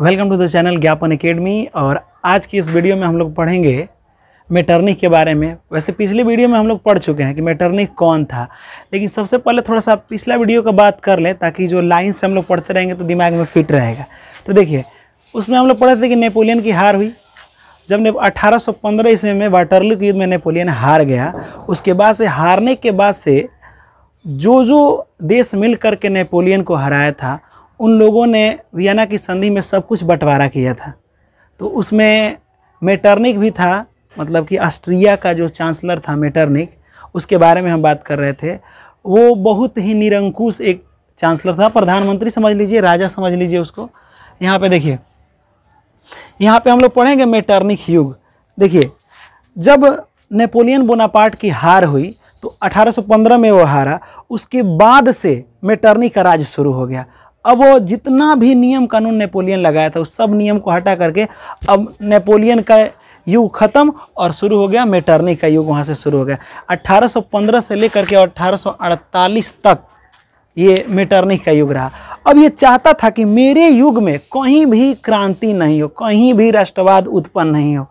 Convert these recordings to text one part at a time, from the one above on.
welcome to the channel Gyapan academy और आज की इस वीडियो में हम लोग पढ़ेंगे मेटर्निक के बारे में वैसे पिछली वीडियो में हम लोग पढ़ चुके हैं कि मेटर्निक कौन था लेकिन सबसे पहले थोड़ा सा पिछला वीडियो का बात कर लें ताकि जो लाइन से हम लोग पढ़ते रहेंगे तो दिमाग में फिट रहेगा तो देखिए उसमें हम लोग पढ़े थे कि नेपोलियन की हार हुई जब ने अठारह ईस्वी में वाटरलू के युद्ध में नेपोलियन हार गया उसके बाद से हारने के बाद से जो जो देश मिल करके नेपोलियन को हराया था उन लोगों ने वियना की संधि में सब कुछ बंटवारा किया था तो उसमें मेटर्निक भी था मतलब कि ऑस्ट्रिया का जो चांसलर था मेटर्निक उसके बारे में हम बात कर रहे थे वो बहुत ही निरंकुश एक चांसलर था प्रधानमंत्री समझ लीजिए राजा समझ लीजिए उसको यहाँ पे देखिए यहाँ पे हम लोग पढ़ेंगे मेटर्निक युग देखिए जब नेपोलियन बोनापार्ट की हार हुई तो 1815 में वो हारा उसके बाद से मेटर्निक का राज शुरू हो गया अब वो जितना भी नियम कानून नेपोलियन लगाया था उस सब नियम को हटा करके अब नेपोलियन का युग खत्म और शुरू हो गया मेटर्नी का युग वहाँ से शुरू हो गया 1815 से लेकर के और 1848 तक ये मेटर्नी का युग रहा अब ये चाहता था कि मेरे युग में कहीं भी क्रांति नहीं हो कहीं भी राष्ट्रवाद उत्पन्न नहीं हो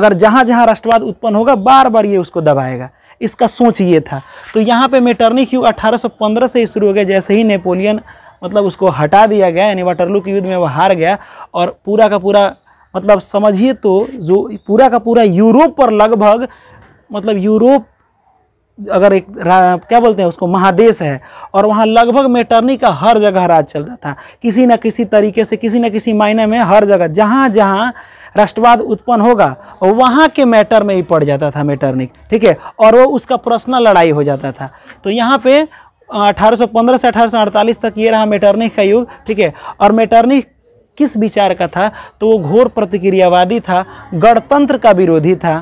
अगर जहाँ जहाँ राष्ट्रवाद उत्पन्न होगा बार बार ये उसको दबाएगा इसका सोच ये था तो यहाँ पे मेटर्निक युग 1815 से ही शुरू हो गया जैसे ही नेपोलियन मतलब उसको हटा दिया गया यानी वाटरलू के युद्ध में वह हार गया और पूरा का पूरा मतलब समझिए तो जो पूरा का पूरा यूरोप पर लगभग मतलब यूरोप अगर एक क्या बोलते हैं उसको महादेश है और वहाँ लगभग मेटर्नी का हर जगह राज चलता था किसी न किसी तरीके से किसी न किसी मायने में हर जगह जहाँ जहाँ राष्ट्रवाद उत्पन्न होगा वहाँ के मैटर में ही पड़ जाता था मेटर्निक ठीक है और वो उसका पर्सनल लड़ाई हो जाता था तो यहाँ पे 1815 से 1848 तक ये रहा मेटर्निक का युग ठीक है और मेटर्निक किस विचार का था तो वो घोर प्रतिक्रियावादी था गणतंत्र का विरोधी था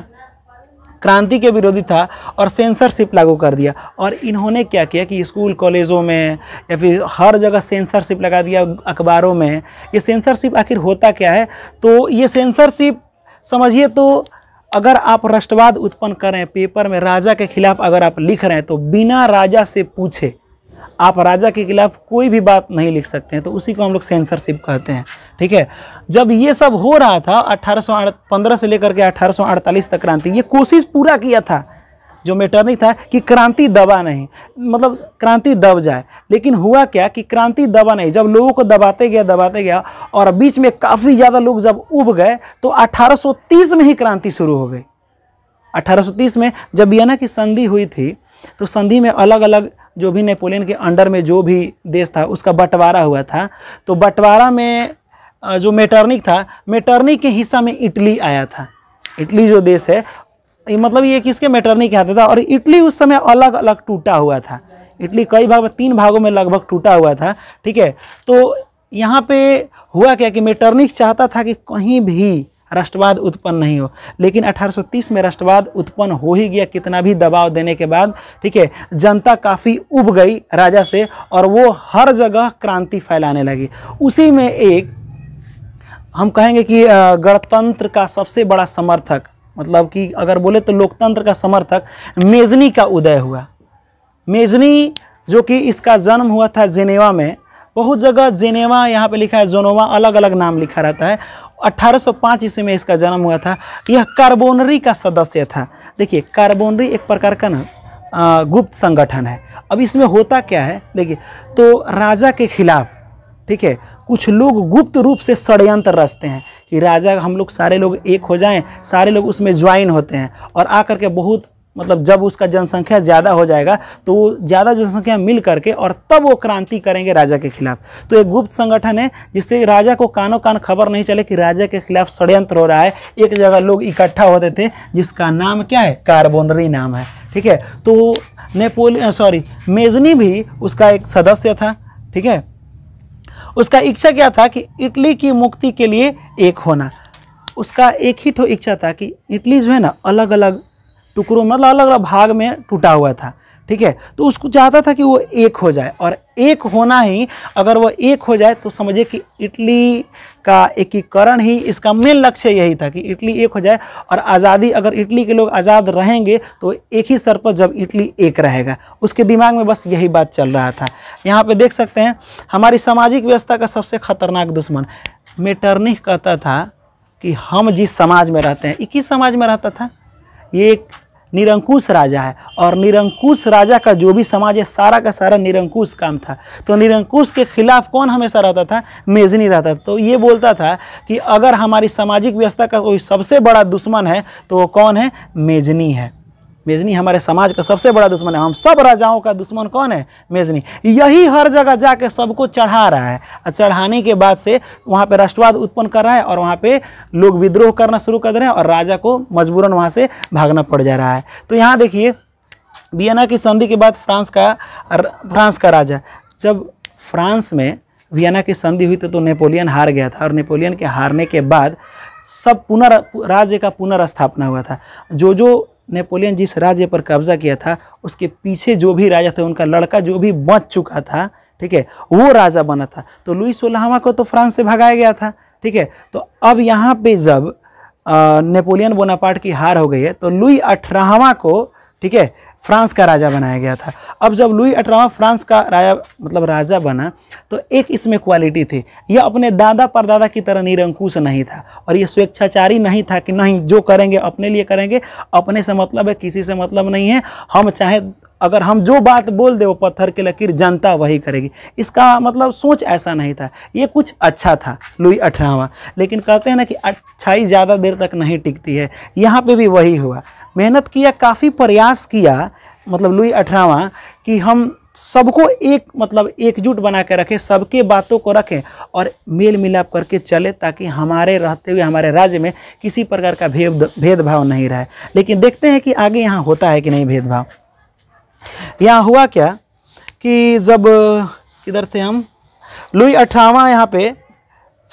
क्रांति के विरोधी था और सेंसरशिप लागू कर दिया और इन्होंने क्या किया कि स्कूल कॉलेजों में या फिर हर जगह सेंसरशिप लगा दिया अखबारों में ये सेंसरशिप आखिर होता क्या है तो ये सेंसरशिप समझिए तो अगर आप राष्ट्रवाद उत्पन्न कर रहे हैं पेपर में राजा के खिलाफ अगर आप लिख रहे हैं तो बिना राजा से पूछे आप राजा के खिलाफ कोई भी बात नहीं लिख सकते हैं तो उसी को हम लोग सेंसरशिप कहते हैं ठीक है जब ये सब हो रहा था अठारह से लेकर के अठारह तक क्रांति ये कोशिश पूरा किया था जो मेटर्निक था कि क्रांति दबा नहीं मतलब क्रांति दब जाए लेकिन हुआ क्या कि क्रांति दबा नहीं जब लोगों को दबाते गया दबाते गया और बीच में काफ़ी ज़्यादा लोग जब उब गए तो 1830 में ही क्रांति शुरू हो गई 1830 में जब वियना की संधि हुई थी तो संधि में अलग अलग जो भी नेपोलियन के अंडर में जो भी देश था उसका बंटवारा हुआ था तो बंटवारा में जो मेटर्निक था मेटर्निक के हिस्सा में इटली आया था इटली जो देश है मतलब ये किसके मेटरनी कहता था और इटली उस समय अलग अलग टूटा हुआ था इटली कई भाग तीन भागों में लगभग टूटा हुआ था ठीक है तो यहाँ पे हुआ क्या कि मेटर्निक चाहता था कि कहीं भी राष्ट्रवाद उत्पन्न नहीं हो लेकिन 1830 में राष्ट्रवाद उत्पन्न हो ही गया कितना भी दबाव देने के बाद ठीक है जनता काफ़ी उब गई राजा से और वो हर जगह क्रांति फैलाने लगी उसी में एक हम कहेंगे कि गणतंत्र का सबसे बड़ा समर्थक मतलब कि अगर बोले तो लोकतंत्र का समर्थक मेजनी का उदय हुआ मेजनी जो कि इसका जन्म हुआ था जेनेवा में बहुत जगह जेनेवा यहाँ पे लिखा है जोनोवा अलग अलग नाम लिखा रहता है 1805 ईस्वी में इसका जन्म हुआ था यह कार्बोनरी का सदस्य था देखिए कार्बोनरी एक प्रकार का ना गुप्त संगठन है अब इसमें होता क्या है देखिए तो राजा के खिलाफ ठीक है कुछ लोग गुप्त रूप से षडयंत्र रचते हैं कि राजा हम लोग सारे लोग एक हो जाएं सारे लोग उसमें ज्वाइन होते हैं और आकर के बहुत मतलब जब उसका जनसंख्या ज़्यादा हो जाएगा तो वो ज़्यादा जनसंख्या मिल करके और तब वो क्रांति करेंगे राजा के खिलाफ तो एक गुप्त संगठन है जिससे राजा को कानों कान खबर नहीं चले कि राजा के खिलाफ षडयंत्र हो रहा है एक जगह लोग इकट्ठा होते थे जिसका नाम क्या है कार्बोनरी नाम है ठीक है तो नेपोलियन सॉरी मेजनी भी उसका एक सदस्य था ठीक है उसका इच्छा क्या था कि इटली की मुक्ति के लिए एक होना उसका एक ही इच्छा था कि इटली जो है ना अलग अलग टुकड़ों मतलब अलग अलग भाग में टूटा हुआ था ठीक है तो उसको चाहता था कि वो एक हो जाए और एक होना ही अगर वो एक हो जाए तो समझिए कि इटली का एकीकरण ही इसका मेन लक्ष्य यही था कि इटली एक हो जाए और आज़ादी अगर इटली के लोग आज़ाद रहेंगे तो एक ही सर पर जब इटली एक रहेगा उसके दिमाग में बस यही बात चल रहा था यहाँ पे देख सकते हैं हमारी सामाजिक व्यवस्था का सबसे खतरनाक दुश्मन मेटर्निक कहता था कि हम जिस समाज में रहते हैं एक समाज में रहता था ये निरंकुश राजा है और निरंकुश राजा का जो भी समाज है सारा का सारा निरंकुश काम था तो निरंकुश के खिलाफ कौन हमेशा रहता था मेजनी रहता था तो ये बोलता था कि अगर हमारी सामाजिक व्यवस्था का कोई सबसे बड़ा दुश्मन है तो वो कौन है मेजनी है मेजनी हमारे समाज का सबसे बड़ा दुश्मन है हम सब राजाओं का दुश्मन कौन है मेजनी यही हर जगह जाके सबको चढ़ा रहा है और चढ़ाने के बाद से वहाँ पे राष्ट्रवाद उत्पन्न कर रहा है और वहाँ पे लोग विद्रोह करना शुरू कर रहे हैं और राजा को मजबूरन वहाँ से भागना पड़ जा रहा है तो यहाँ देखिए वियना की संधि के बाद फ्रांस का फ्रांस का राजा जब फ्रांस में वियना की संधि हुई तो, तो नेपोलियन हार गया था और नेपोलियन के हारने के बाद सब पुनर् राज्य का पुनर्स्थापना हुआ था जो जो नेपोलियन जिस राज्य पर कब्जा किया था उसके पीछे जो भी राजा थे उनका लड़का जो भी बच चुका था ठीक है वो राजा बना था तो लुई सोलहवा को तो फ्रांस से भगाया गया था ठीक है तो अब यहाँ पे जब नेपोलियन बोनापार्ट की हार हो गई है तो लुई अठारहवा को ठीक है फ्रांस का राजा बनाया गया था अब जब लुई अठारह फ्रांस का राजा मतलब राजा बना तो एक इसमें क्वालिटी थी यह अपने दादा परदादा की तरह निरंकुश नहीं था और यह स्वेच्छाचारी नहीं था कि नहीं जो करेंगे अपने लिए करेंगे अपने से मतलब है किसी से मतलब नहीं है हम चाहे अगर हम जो बात बोल दे वो पत्थर की लकीर जनता वही करेगी इसका मतलब सोच ऐसा नहीं था ये कुछ अच्छा था लुई अठारहवा लेकिन कहते हैं ना कि अच्छाई ज़्यादा देर तक नहीं टिकती है यहाँ पे भी वही हुआ मेहनत किया काफ़ी प्रयास किया मतलब लुई अठरावा कि हम सबको एक मतलब एकजुट बना के रखें सबके बातों को रखें और मेल मिलाप करके चले ताकि हमारे रहते हुए हमारे राज्य में किसी प्रकार का भेद भेदभाव नहीं रहे लेकिन देखते हैं कि आगे यहाँ होता है कि नहीं भेदभाव यहाँ हुआ क्या कि जब किधर थे हम लुई अठारवा यहाँ पे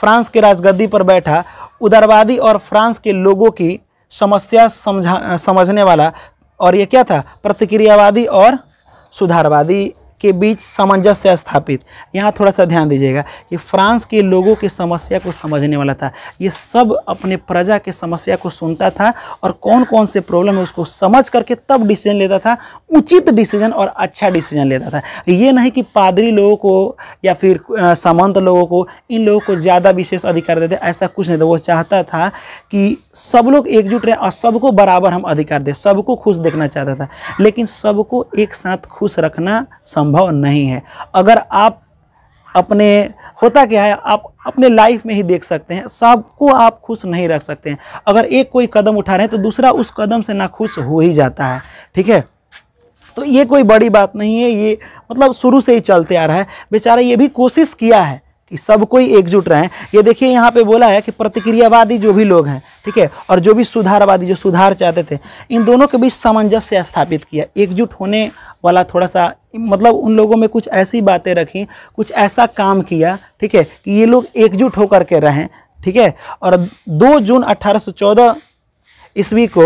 फ्रांस के राजगद्दी पर बैठा उदारवादी और फ्रांस के लोगों की समस्या समझा समझने वाला और ये क्या था प्रतिक्रियावादी और सुधारवादी के बीच सामंजस्य स्थापित यहाँ थोड़ा सा ध्यान दीजिएगा कि फ्रांस के लोगों की समस्या को समझने वाला था ये सब अपने प्रजा के समस्या को सुनता था और कौन कौन से प्रॉब्लम है उसको समझ करके तब डिसीजन लेता था उचित डिसीजन और अच्छा डिसीजन लेता था ये नहीं कि पादरी लोगों को या फिर सामंत लोगों को इन लोगों को ज़्यादा विशेष अधिकार देते ऐसा कुछ नहीं था वो चाहता था कि सब लोग एकजुट रहें और सबको बराबर हम अधिकार दें सबको खुश देखना चाहता था लेकिन सबको एक साथ खुश रखना संभव नहीं है अगर आप अपने होता क्या है आप अपने लाइफ में ही देख सकते हैं सबको आप खुश नहीं रख सकते हैं अगर एक कोई कदम उठा रहे हैं तो दूसरा उस कदम से ना खुश हो ही जाता है ठीक है तो ये कोई बड़ी बात नहीं है ये मतलब शुरू से ही चलते आ रहा है बेचारा ये भी कोशिश किया है कि सब कोई एकजुट रहें ये देखिए यहाँ पे बोला है कि प्रतिक्रियावादी जो भी लोग हैं ठीक है और जो भी सुधारवादी जो सुधार चाहते थे इन दोनों के बीच सामंजस्य स्थापित किया एकजुट होने वाला थोड़ा सा मतलब उन लोगों में कुछ ऐसी बातें रखी कुछ ऐसा काम किया ठीक है कि ये लोग एकजुट होकर के रहें ठीक है और दो जून अट्ठारह ईस्वी को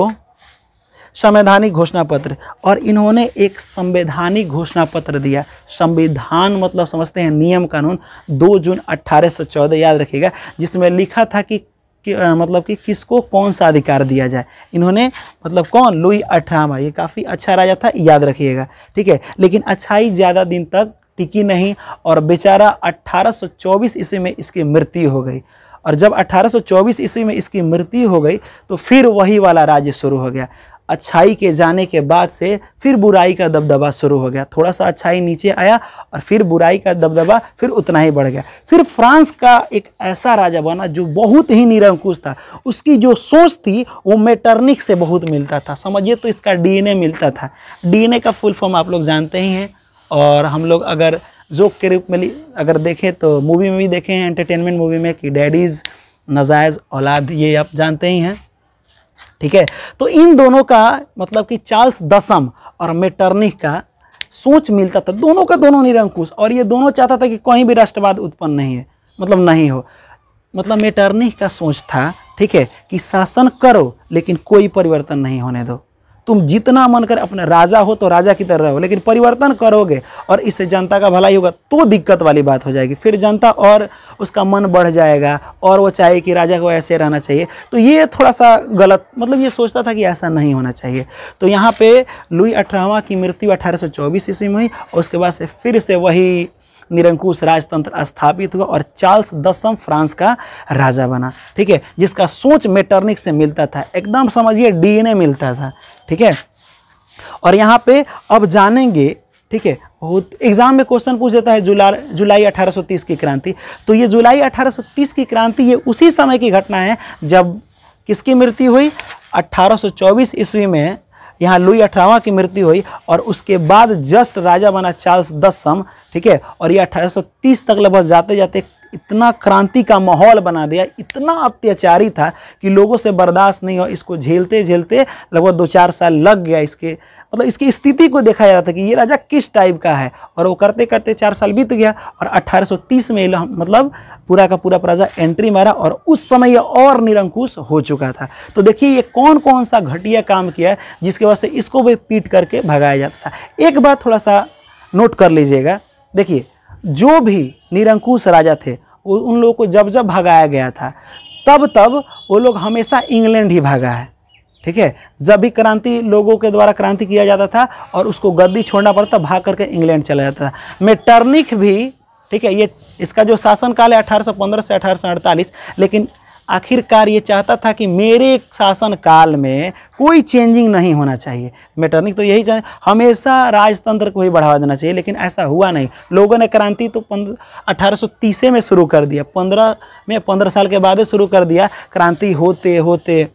संवैधानिक घोषणा पत्र और इन्होंने एक संवैधानिक घोषणा पत्र दिया संविधान मतलब समझते हैं नियम कानून दो जून अट्ठारह याद रखिएगा जिसमें लिखा था कि कि, आ, मतलब कि किसको कौन सा अधिकार दिया जाए इन्होंने मतलब कौन लुई अठारहवा ये काफ़ी अच्छा राजा था याद रखिएगा ठीक है लेकिन अच्छाई ज़्यादा दिन तक टिकी नहीं और बेचारा अट्ठारह ईस्वी में इसकी मृत्यु हो गई और जब 1824 ईस्वी में इसकी मृत्यु हो गई तो फिर वही वाला राज्य शुरू हो गया अच्छाई के जाने के बाद से फिर बुराई का दबदबा शुरू हो गया थोड़ा सा अच्छाई नीचे आया और फिर बुराई का दबदबा फिर उतना ही बढ़ गया फिर फ्रांस का एक ऐसा राजा बना जो बहुत ही निरंकुश था उसकी जो सोच थी वो मेटर्निक से बहुत मिलता था समझिए तो इसका डीएनए मिलता था डीएनए का फुल फॉर्म आप लोग जानते ही हैं और हम लोग अगर जोक के रूप में अगर देखें तो मूवी में भी देखे हैं एंटरटेनमेंट मूवी में कि डैडीज़ नजायज़ औलाद ये आप जानते ही हैं ठीक है तो इन दोनों का मतलब कि चार्ल्स दसम और मेटर्निक का सोच मिलता था दोनों का दोनों निरंकुश और ये दोनों चाहता था कि कहीं भी राष्ट्रवाद उत्पन्न नहीं है मतलब नहीं हो मतलब मेटर्निक का सोच था ठीक है कि शासन करो लेकिन कोई परिवर्तन नहीं होने दो तुम जितना मन करे अपने राजा हो तो राजा की तरह रहो लेकिन परिवर्तन करोगे और इससे जनता का भलाई होगा तो दिक्कत वाली बात हो जाएगी फिर जनता और उसका मन बढ़ जाएगा और वो चाहे कि राजा को ऐसे रहना चाहिए तो ये थोड़ा सा गलत मतलब ये सोचता था कि ऐसा नहीं होना चाहिए तो यहाँ पे लुई अठारहवा की मृत्यु अठारह ईस्वी में हुई और उसके बाद से फिर से वही निरंकुश राजतंत्र स्थापित हुआ और चार्ल्स दसम फ्रांस का राजा बना ठीक है जिसका सोच मेटर्निक से मिलता था एकदम समझिए डीएनए मिलता था ठीक है और यहाँ पे अब जानेंगे ठीक है बहुत एग्जाम में क्वेश्चन पूछ देता है जुला जुलाई 1830 की क्रांति तो ये जुलाई 1830 की क्रांति ये उसी समय की घटना है जब किसकी मृत्यु हुई 1824 ईस्वी में यहाँ लुई अठारवा की मृत्यु हुई और उसके बाद जस्ट राजा बना चार्ल्स दसम ठीक है और ये अठारह तक लगभग जाते जाते इतना क्रांति का माहौल बना दिया इतना अत्याचारी था कि लोगों से बर्दाश्त नहीं हो इसको झेलते झेलते लगभग दो चार साल लग गया इसके मतलब इसकी स्थिति को देखा जा रहा था कि ये राजा किस टाइप का है और वो करते करते चार साल बीत गया और 1830 में मतलब पूरा का पूरा राजा एंट्री मारा और उस समय ये और निरंकुश हो चुका था तो देखिए ये कौन कौन सा घटिया काम किया जिसकी वजह से इसको भी पीट करके भगाया जाता था एक बात थोड़ा सा नोट कर लीजिएगा देखिए जो भी निरंकुश राजा थे उन लोगों को जब जब भगाया गया था तब तब वो लोग हमेशा इंग्लैंड ही भागा है ठीक है जब भी क्रांति लोगों के द्वारा क्रांति किया जाता था और उसको गद्दी छोड़ना पड़ता था भाग करके इंग्लैंड चला जाता था मेटर्निक भी ठीक है ये इसका जो शासनकाल है अठारह से अठारह लेकिन आखिरकार ये चाहता था कि मेरे शासनकाल में कोई चेंजिंग नहीं होना चाहिए मेटर्निक तो यही चाहिए हमेशा राजतंत्र को ही बढ़ावा देना चाहिए लेकिन ऐसा हुआ नहीं लोगों ने क्रांति तो अठारह में शुरू कर दिया पंद्रह में पंद्रह साल के बाद शुरू कर दिया क्रांति होते होते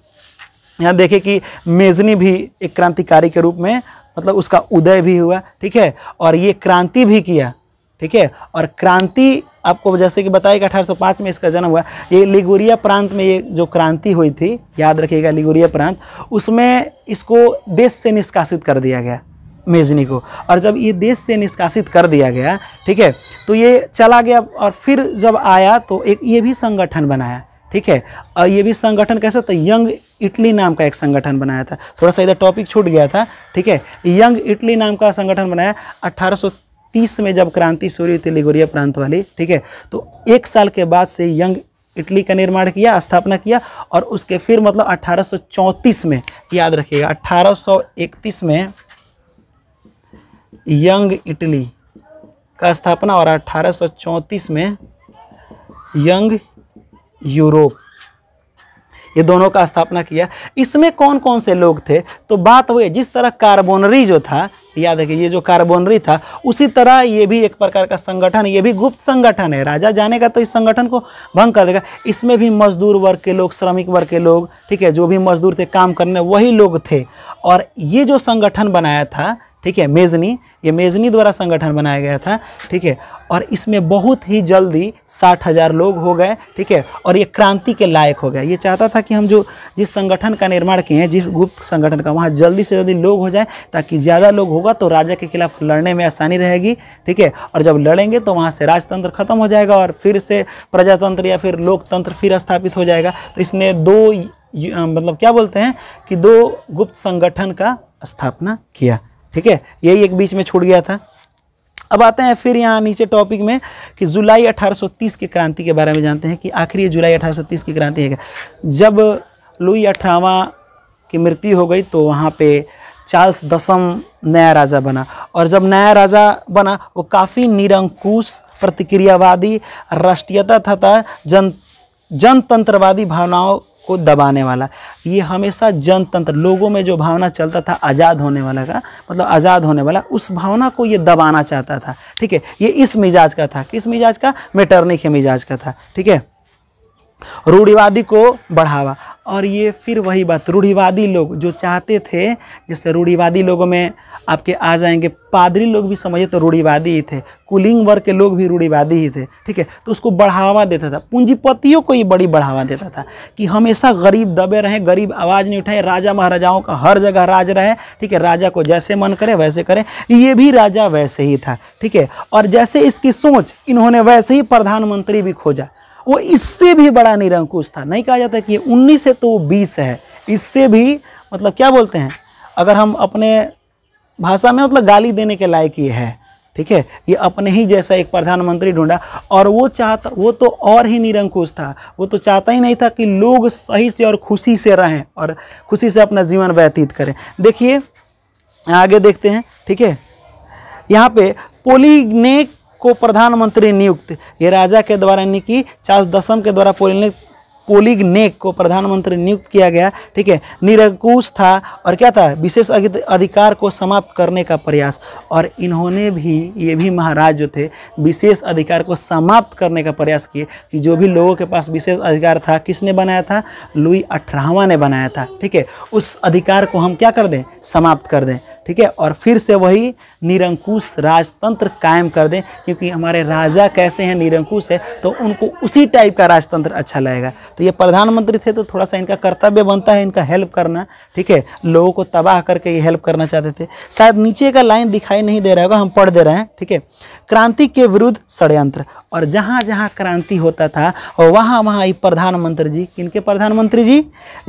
यहाँ देखें कि मेजनी भी एक क्रांतिकारी के रूप में मतलब उसका उदय भी हुआ ठीक है और ये क्रांति भी किया ठीक है और क्रांति आपको जैसे कि बताया कि अठारह में इसका जन्म हुआ ये लिगोरिया प्रांत में ये जो क्रांति हुई थी याद रखिएगा लिगोरिया प्रांत उसमें इसको देश से निष्कासित कर दिया गया मेजनी को और जब ये देश से निष्कासित कर दिया गया ठीक है तो ये चला गया और फिर जब आया तो एक ये भी संगठन बनाया ठीक है और ये भी संगठन कैसा था यंग इटली नाम का एक संगठन बनाया था थोड़ा सा इधर टॉपिक छूट गया था ठीक है यंग इटली नाम का संगठन बनाया 1830 में जब क्रांति शुरू थी लिगोरिया प्रांत वाली ठीक है तो एक साल के बाद से यंग इटली का निर्माण किया स्थापना किया और उसके फिर मतलब अठारह में याद रखिएगा 1831 में यंग इटली का स्थापना और अठारह में यंग यूरोप ये दोनों का स्थापना किया इसमें कौन कौन से लोग थे तो बात हुई जिस तरह कार्बोनरी जो था याद है कि ये जो कार्बोनरी था उसी तरह ये भी एक प्रकार का संगठन ये भी गुप्त संगठन है राजा जानेगा तो इस संगठन को भंग कर देगा इसमें भी मजदूर वर्ग के लोग श्रमिक वर्ग के लोग ठीक है जो भी मजदूर थे काम करने वही लोग थे और ये जो संगठन बनाया था ठीक है मेजनी ये मेजनी द्वारा संगठन बनाया गया था ठीक है और इसमें बहुत ही जल्दी साठ हज़ार लोग हो गए ठीक है और ये क्रांति के लायक हो गए ये चाहता था कि हम जो जिस संगठन का निर्माण किए हैं जिस गुप्त संगठन का वहाँ जल्दी से जल्दी लोग हो जाए ताकि ज़्यादा लोग होगा तो राजा के खिलाफ लड़ने में आसानी रहेगी ठीक है और जब लड़ेंगे तो वहाँ से राजतंत्र खत्म हो जाएगा और फिर से प्रजातंत्र या फिर लोकतंत्र फिर स्थापित हो जाएगा तो इसने दो मतलब क्या बोलते हैं कि दो गुप्त संगठन का स्थापना किया ठीक है यही एक बीच में छूट गया था अब आते हैं फिर यहाँ नीचे टॉपिक में कि जुलाई 1830 की क्रांति के बारे में जानते हैं कि आखिरी ये जुलाई 1830 की क्रांति है जब लुई अठारवा की मृत्यु हो गई तो वहाँ पे चार्ल्स दसम नया राजा बना और जब नया राजा बना वो काफ़ी निरंकुश प्रतिक्रियावादी राष्ट्रीयता तथा जन जनतंत्रवादी भावनाओं को दबाने वाला ये हमेशा जनतंत्र लोगों में जो भावना चलता था आज़ाद होने वाला का मतलब आज़ाद होने वाला उस भावना को ये दबाना चाहता था ठीक है ये इस मिजाज का था किस मिजाज का मेटर्निक के मिजाज का था ठीक है रूढ़िवादी को बढ़ावा और ये फिर वही बात रूढ़िवादी लोग जो चाहते थे जैसे रूढ़िवादी लोगों में आपके आ जाएंगे पादरी लोग भी समझे तो रूढ़िवादी ही थे कुलिंग वर्ग के लोग भी रूढ़िवादी ही थे ठीक है तो उसको बढ़ावा देता था पूंजीपतियों को ये बड़ी बढ़ावा देता था कि हमेशा गरीब दबे रहें गरीब आवाज़ नहीं उठाएं राजा महाराजाओं का हर जगह राज रहे ठीक है राजा को जैसे मन करे वैसे करे ये भी राजा वैसे ही था ठीक है और जैसे इसकी सोच इन्होंने वैसे ही प्रधानमंत्री भी खोजा वो इससे भी बड़ा निरंकुश था नहीं कहा जाता कि ये उन्नीस है तो बीस है इससे भी मतलब क्या बोलते हैं अगर हम अपने भाषा में मतलब गाली देने के लायक ये है ठीक है ये अपने ही जैसा एक प्रधानमंत्री ढूंढा और वो चाहता वो तो और ही निरंकुश था वो तो चाहता ही नहीं था कि लोग सही से और खुशी से रहें और खुशी से अपना जीवन व्यतीत करें देखिए आगे देखते हैं ठीक है यहाँ पे पोलिनेक को प्रधानमंत्री नियुक्त ये राजा के द्वारा यानी कि चार्ल्स दसम के द्वारा पोलिनेक पोलिग नेक को प्रधानमंत्री नियुक्त किया गया ठीक है निरंकुश था और क्या था विशेष अधिकार को समाप्त करने का प्रयास और इन्होंने भी ये भी महाराज जो थे विशेष अधिकार को समाप्त करने का प्रयास किए कि जो भी लोगों के पास विशेष अधिकार था किसने बनाया था लुई अठारहवा ने बनाया था ठीक है उस अधिकार को हम क्या कर दें समाप्त कर दें ठीक है और फिर से वही निरंकुश राजतंत्र कायम कर दें क्योंकि हमारे राजा कैसे हैं निरंकुश है तो उनको उसी टाइप का राजतंत्र अच्छा लगेगा तो ये प्रधानमंत्री थे तो थोड़ा सा इनका कर्तव्य बनता है इनका हेल्प करना ठीक है लोगों को तबाह करके ये हेल्प करना चाहते थे शायद नीचे का लाइन दिखाई नहीं दे रहा होगा हम पढ़ दे रहे हैं ठीक है क्रांति के विरुद्ध षडयंत्र और जहाँ जहाँ क्रांति होता था वहाँ वहाँ ये प्रधानमंत्री जी किनके प्रधानमंत्री जी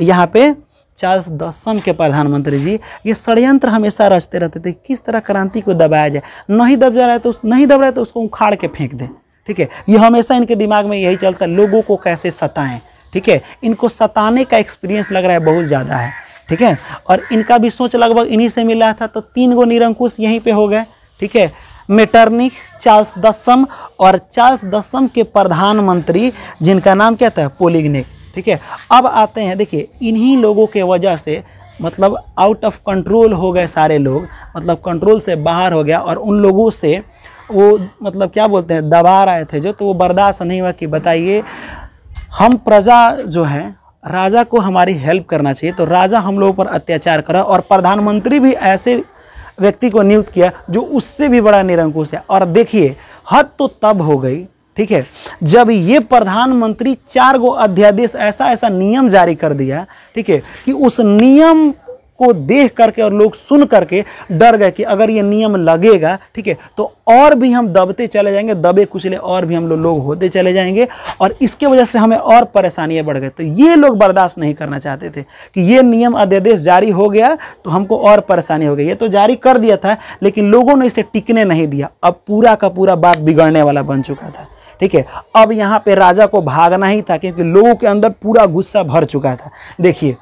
यहाँ पर चार्ल्स दसम के प्रधानमंत्री जी ये षडयंत्र हमेशा रचते रहते थे किस तरह क्रांति को दबाया जाए नहीं दब जा रहा है तो उस नहीं दब रहा है तो उसको उखाड़ के फेंक दें ठीक है ये हमेशा इनके दिमाग में यही चलता है लोगों को कैसे सताएं ठीक है इनको सताने का एक्सपीरियंस लग रहा है बहुत ज़्यादा है ठीक है और इनका भी सोच लगभग इन्हीं से मिला था तो तीन गो निरंकुश यहीं पर हो गए ठीक है मेटर्निक चार्ल्स दसम और चार्ल्स दसम के प्रधानमंत्री जिनका नाम क्या था पोलिग्निक ठीक है अब आते हैं देखिए इन्हीं लोगों के वजह से मतलब आउट ऑफ कंट्रोल हो गए सारे लोग मतलब कंट्रोल से बाहर हो गया और उन लोगों से वो मतलब क्या बोलते हैं दबा रहे थे जो तो वो बर्दाश्त नहीं हुआ कि बताइए हम प्रजा जो है राजा को हमारी हेल्प करना चाहिए तो राजा हम लोगों पर अत्याचार करा और प्रधानमंत्री भी ऐसे व्यक्ति को नियुक्त किया जो उससे भी बड़ा निरंकुश है और देखिए हद तो तब हो गई ठीक है जब ये प्रधानमंत्री चार गो अध्यादेश ऐसा ऐसा नियम जारी कर दिया ठीक है कि उस नियम को देख करके और लोग सुन करके डर गए कि अगर ये नियम लगेगा ठीक है तो और भी हम दबते चले जाएंगे दबे कुचले और भी हम लोग लोग होते चले जाएंगे और इसके वजह से हमें और परेशानियां बढ़ गई तो ये लोग बर्दाश्त नहीं करना चाहते थे कि ये नियम अध्यादेश जारी हो गया तो हमको और परेशानी हो गई ये तो जारी कर दिया था लेकिन लोगों ने इसे टिकने नहीं दिया अब पूरा का पूरा बात बिगड़ने वाला बन चुका था ठीक है अब यहाँ पे राजा को भागना ही था क्योंकि लोगों के अंदर पूरा गुस्सा भर चुका था देखिए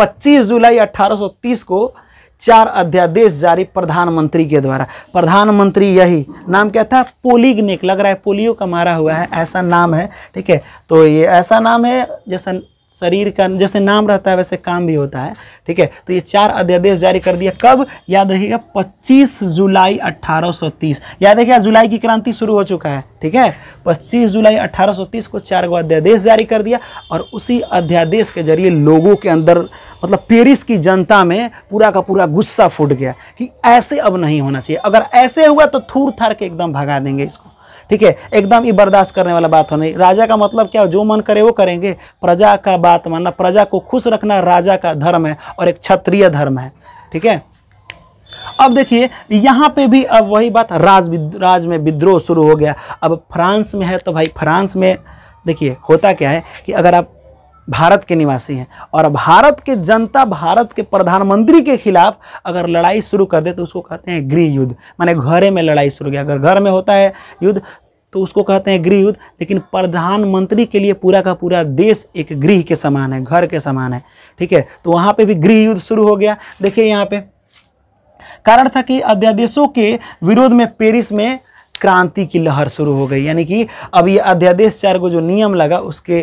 25 जुलाई 1830 को चार अध्यादेश जारी प्रधानमंत्री के द्वारा प्रधानमंत्री यही नाम क्या था पोलिग्निक लग रहा है पोलियो का मारा हुआ है ऐसा नाम है ठीक है तो ये ऐसा नाम है जैसा शरीर का जैसे नाम रहता है वैसे काम भी होता है ठीक है तो ये चार अध्यादेश जारी कर दिया कब याद रखिएगा 25 जुलाई 1830 याद रखिएगा जुलाई की क्रांति शुरू हो चुका है ठीक है 25 जुलाई 1830 को चार गो अध्यादेश जारी कर दिया और उसी अध्यादेश के जरिए लोगों के अंदर मतलब पेरिस की जनता में पूरा का पूरा गुस्सा फूट गया कि ऐसे अब नहीं होना चाहिए अगर ऐसे हुआ तो थूर थार के एकदम भगा देंगे इसको ठीक है एकदम ये बर्दाश्त करने वाला बात होने राजा का मतलब क्या जो मन करे वो करेंगे प्रजा का बात मानना प्रजा को खुश रखना राजा का धर्म है और एक क्षत्रिय धर्म है ठीक है अब देखिए यहाँ पे भी अब वही बात राज राज में विद्रोह शुरू हो गया अब फ्रांस में है तो भाई फ्रांस में देखिए होता क्या है कि अगर आप भारत के निवासी हैं और भारत के जनता भारत के प्रधानमंत्री के खिलाफ अगर लड़ाई शुरू कर दे तो उसको कहते हैं गृह युद्ध माने घरे में लड़ाई शुरू किया अगर घर में होता है युद्ध तो उसको कहते हैं गृह युद्ध लेकिन प्रधानमंत्री के लिए पूरा का पूरा देश एक गृह के समान है घर के समान है ठीक है तो वहाँ पर भी गृह युद्ध शुरू हो गया देखिए यहाँ पे कारण था कि अध्यादेशों के विरोध में पेरिस में क्रांति की लहर शुरू हो गई यानी कि अब ये अध्यादेश चार को जो नियम लगा उसके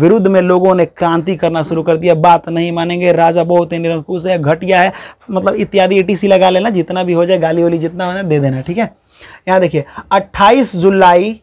विरुद्ध में लोगों ने क्रांति करना शुरू कर दिया बात नहीं मानेंगे राजा बहुत ही निरंकुश है घटिया है मतलब इत्यादि सी लगा लेना जितना भी हो जाए गाली वाली जितना होना दे देना ठीक है यहाँ देखिए 28 जुलाई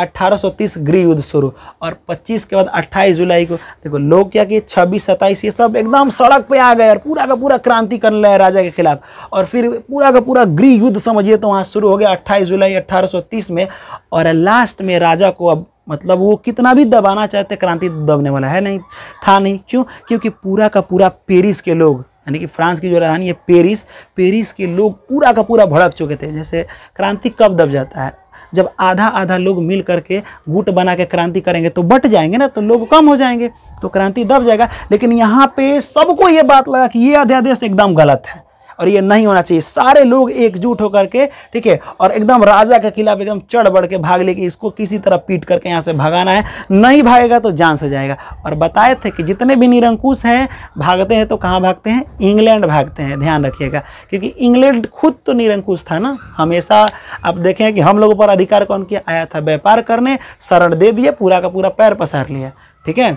1830 गृह युद्ध शुरू और 25 के बाद 28 जुलाई को देखो लोग क्या किए 26 सत्ताईस ये सब एकदम सड़क पे आ गए और पूरा का पूरा क्रांति कर लिया राजा के खिलाफ और फिर पूरा का पूरा गृह युद्ध समझिए तो वहाँ शुरू हो गया 28 जुलाई 1830 में और लास्ट में राजा को अब मतलब वो कितना भी दबाना चाहते तो क्रांति दबने वाला है नहीं था नहीं क्यों क्योंकि पूरा का पूरा पेरिस के लोग यानी कि फ्रांस की जो राजधानी है पेरिस पेरिस के लोग पूरा का पूरा भड़क चुके थे जैसे क्रांति कब दब जाता है जब आधा आधा लोग मिल करके गुट बना के क्रांति करेंगे तो बट जाएंगे ना तो लोग कम हो जाएंगे तो क्रांति दब जाएगा लेकिन यहाँ पे सबको ये बात लगा कि ये अध्यादेश एकदम गलत है और ये नहीं होना चाहिए सारे लोग एकजुट होकर के ठीक है और एकदम राजा के खिलाफ एकदम चढ़ बढ़ के भाग लेके इसको किसी तरह पीट करके यहाँ से भगाना है नहीं भागेगा तो जान से जाएगा और बताए थे कि जितने भी निरंकुश हैं भागते हैं तो कहाँ भागते हैं इंग्लैंड भागते हैं ध्यान रखिएगा क्योंकि इंग्लैंड खुद तो निरंकुश था ना हमेशा आप देखें कि हम लोगों पर अधिकार कौन किया आया था व्यापार करने शरण दे दिए पूरा का पूरा पैर पसार लिया ठीक है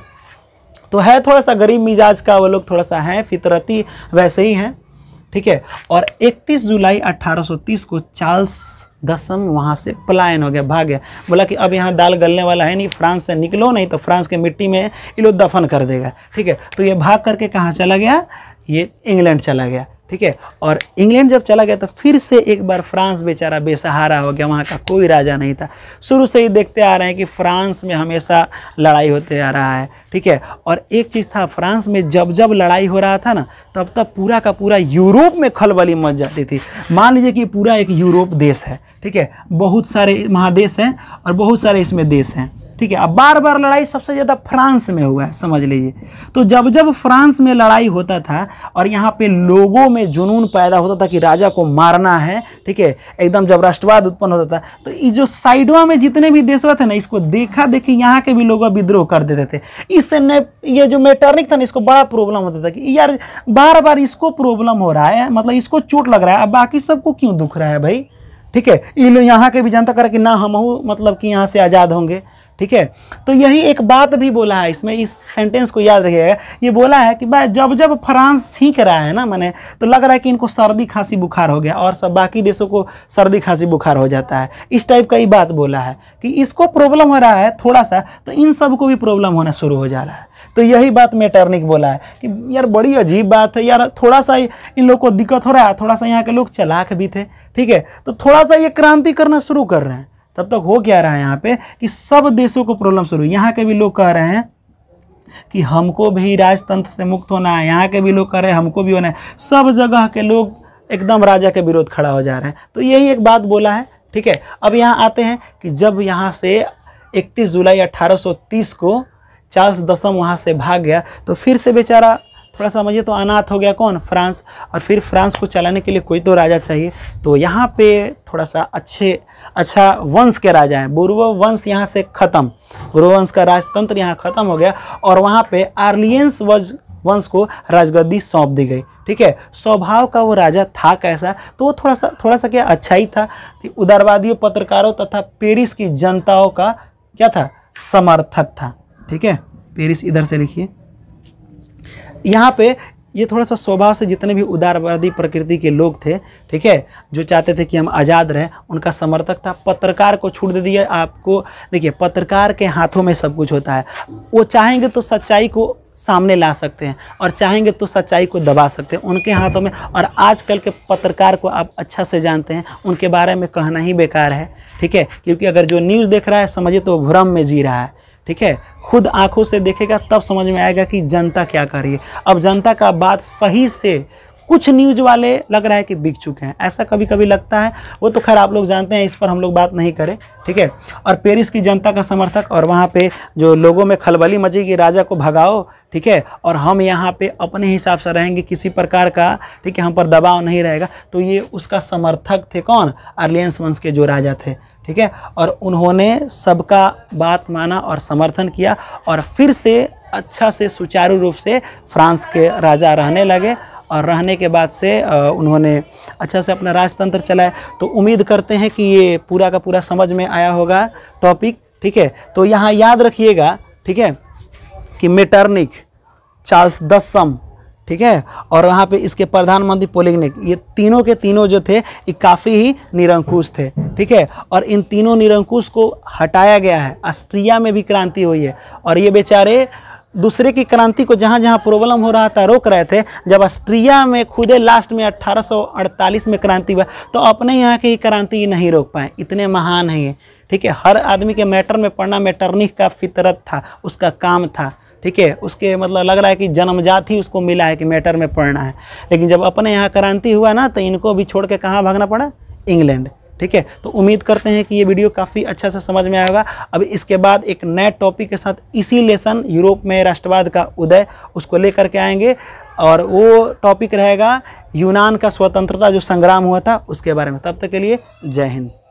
तो है थोड़ा सा गरीब मिजाज का वो लोग थोड़ा सा हैं फितरती वैसे ही हैं ठीक है और 31 जुलाई 1830 को चार्ल्स दसम वहाँ से पलायन हो गया भाग गया बोला कि अब यहाँ दाल गलने वाला है नहीं फ्रांस से निकलो नहीं तो फ्रांस के मिट्टी में इलो दफन कर देगा ठीक है तो ये भाग करके कहाँ चला गया ये इंग्लैंड चला गया ठीक है और इंग्लैंड जब चला गया तो फिर से एक बार फ्रांस बेचारा बेसहारा हो गया वहाँ का कोई राजा नहीं था शुरू से ही देखते आ रहे हैं कि फ्रांस में हमेशा लड़ाई होते आ रहा है ठीक है और एक चीज़ था फ्रांस में जब जब लड़ाई हो रहा था ना तब तब पूरा का पूरा यूरोप में खलबली मच जाती थी मान लीजिए कि पूरा एक यूरोप देश है ठीक है बहुत सारे महादेश हैं और बहुत सारे इसमें देश हैं ठीक है अब बार बार लड़ाई सबसे ज़्यादा फ्रांस में हुआ है समझ लीजिए तो जब जब फ्रांस में लड़ाई होता था और यहाँ पे लोगों में जुनून पैदा होता था कि राजा को मारना है ठीक है एकदम जब राष्ट्रवाद उत्पन्न होता था तो ये जो साइडवा में जितने भी देशवा थे ना इसको देखा देखी यहाँ के भी लोग विद्रोह कर देते थे इससे ये जो मेटर्निक था ना इसको बड़ा प्रॉब्लम होता था कि यार बार बार इसको प्रॉब्लम हो रहा है मतलब इसको चोट लग रहा है अब बाकी सबको क्यों दुख रहा है भाई ठीक है ये लोग यहाँ के भी जनता करा कि ना हम मतलब कि यहाँ से आज़ाद होंगे ठीक है तो यही एक बात भी बोला है इसमें इस सेंटेंस को याद रखिएगा ये बोला है कि भाई जब जब फ्रांस सीख रहा है ना मैंने तो लग रहा है कि इनको सर्दी खांसी बुखार हो गया और सब बाकी देशों को सर्दी खांसी बुखार हो जाता है इस टाइप का ही बात बोला है कि इसको प्रॉब्लम हो रहा है थोड़ा सा तो इन सब को भी प्रॉब्लम होना शुरू हो जा रहा है तो यही बात मेटर्निक बोला है कि यार बड़ी अजीब बात है यार थोड़ा सा इन लोग को दिक्कत हो रहा है थोड़ा सा यहाँ के लोग चलाक भी थे ठीक है तो थोड़ा सा ये क्रांति करना शुरू कर रहे हैं तब तक हो क्या रहा है यहाँ पे कि सब देशों को प्रॉब्लम शुरू यहाँ के भी लोग कह रहे हैं कि हमको भी राजतंत्र से मुक्त होना है यहाँ के भी लोग कह रहे हैं हमको भी होना है सब जगह के लोग एकदम राजा के विरोध खड़ा हो जा रहे हैं तो यही एक बात बोला है ठीक है अब यहाँ आते हैं कि जब यहाँ से 31 जुलाई 1830 को चार्ल्स दसम वहाँ से भाग गया तो फिर से बेचारा थोड़ा समझिए तो अनाथ हो गया कौन फ्रांस और फिर फ्रांस को चलाने के लिए कोई तो राजा चाहिए तो यहाँ पे थोड़ा सा अच्छे अच्छा वंश के राजा हैं बुर्व वंश यहाँ से ख़त्म बुर्व वंश का राजतंत्र यहाँ ख़त्म हो गया और वहाँ पे आर्लियंस वज वंश को राजगद्दी सौंप दी गई ठीक है स्वभाव का वो राजा था कैसा तो वो थोड़ा सा थोड़ा सा क्या अच्छा ही था उदारवादी पत्रकारों तथा पेरिस की जनताओं का क्या था समर्थक था ठीक है पेरिस इधर से लिखिए यहाँ पे ये थोड़ा सा स्वभाव से जितने भी उदारवादी प्रकृति के लोग थे ठीक है जो चाहते थे कि हम आज़ाद रहें उनका समर्थक था पत्रकार को छूट दे दिया आपको देखिए पत्रकार के हाथों में सब कुछ होता है वो चाहेंगे तो सच्चाई को सामने ला सकते हैं और चाहेंगे तो सच्चाई को दबा सकते हैं उनके हाथों में और आजकल के पत्रकार को आप अच्छा से जानते हैं उनके बारे में कहना ही बेकार है ठीक है क्योंकि अगर जो न्यूज़ देख रहा है समझिए तो भ्रम में जी रहा है ठीक है खुद आंखों से देखेगा तब समझ में आएगा कि जनता क्या कर रही है अब जनता का बात सही से कुछ न्यूज वाले लग रहा है कि बिक चुके हैं ऐसा कभी कभी लगता है वो तो खैर आप लोग जानते हैं इस पर हम लोग बात नहीं करें ठीक है और पेरिस की जनता का समर्थक और वहाँ पे जो लोगों में खलबली कि राजा को भगाओ ठीक है और हम यहाँ पे अपने हिसाब से रहेंगे किसी प्रकार का ठीक है हम पर दबाव नहीं रहेगा तो ये उसका समर्थक थे कौन अर्लियंस वंश के जो राजा थे ठीक है और उन्होंने सबका बात माना और समर्थन किया और फिर से अच्छा से सुचारू रूप से फ्रांस के राजा रहने लगे और रहने के बाद से उन्होंने अच्छा से अपना राजतंत्र चलाया तो उम्मीद करते हैं कि ये पूरा का पूरा समझ में आया होगा टॉपिक ठीक है तो यहाँ याद रखिएगा ठीक है कि मेटर्निक चार्ल्स दसम ठीक है और वहाँ पे इसके प्रधानमंत्री पोलिंगनिक ये तीनों के तीनों जो थे ये काफ़ी ही निरंकुश थे ठीक है और इन तीनों निरंकुश को हटाया गया है ऑस्ट्रिया में भी क्रांति हुई है और ये बेचारे दूसरे की क्रांति को जहाँ जहाँ प्रॉब्लम हो रहा था रोक रहे थे जब ऑस्ट्रिया में खुदे लास्ट में 1848 में क्रांति हुआ तो अपने यहाँ की क्रांति नहीं रोक पाए इतने महान हैं ठीक है हर आदमी के मैटर में पढ़ना मैटरनिक का फितरत था उसका काम था ठीक है उसके मतलब लग रहा है कि जन्मजात ही उसको मिला है कि मैटर में पढ़ना है लेकिन जब अपने यहाँ क्रांति हुआ ना तो इनको भी छोड़ के कहाँ भागना पड़ा इंग्लैंड ठीक है तो उम्मीद करते हैं कि ये वीडियो काफ़ी अच्छा से समझ में आएगा अब इसके बाद एक नए टॉपिक के साथ इसी लेसन यूरोप में राष्ट्रवाद का उदय उसको लेकर के आएंगे और वो टॉपिक रहेगा यूनान का स्वतंत्रता जो संग्राम हुआ था उसके बारे में तब तक के लिए जय हिंद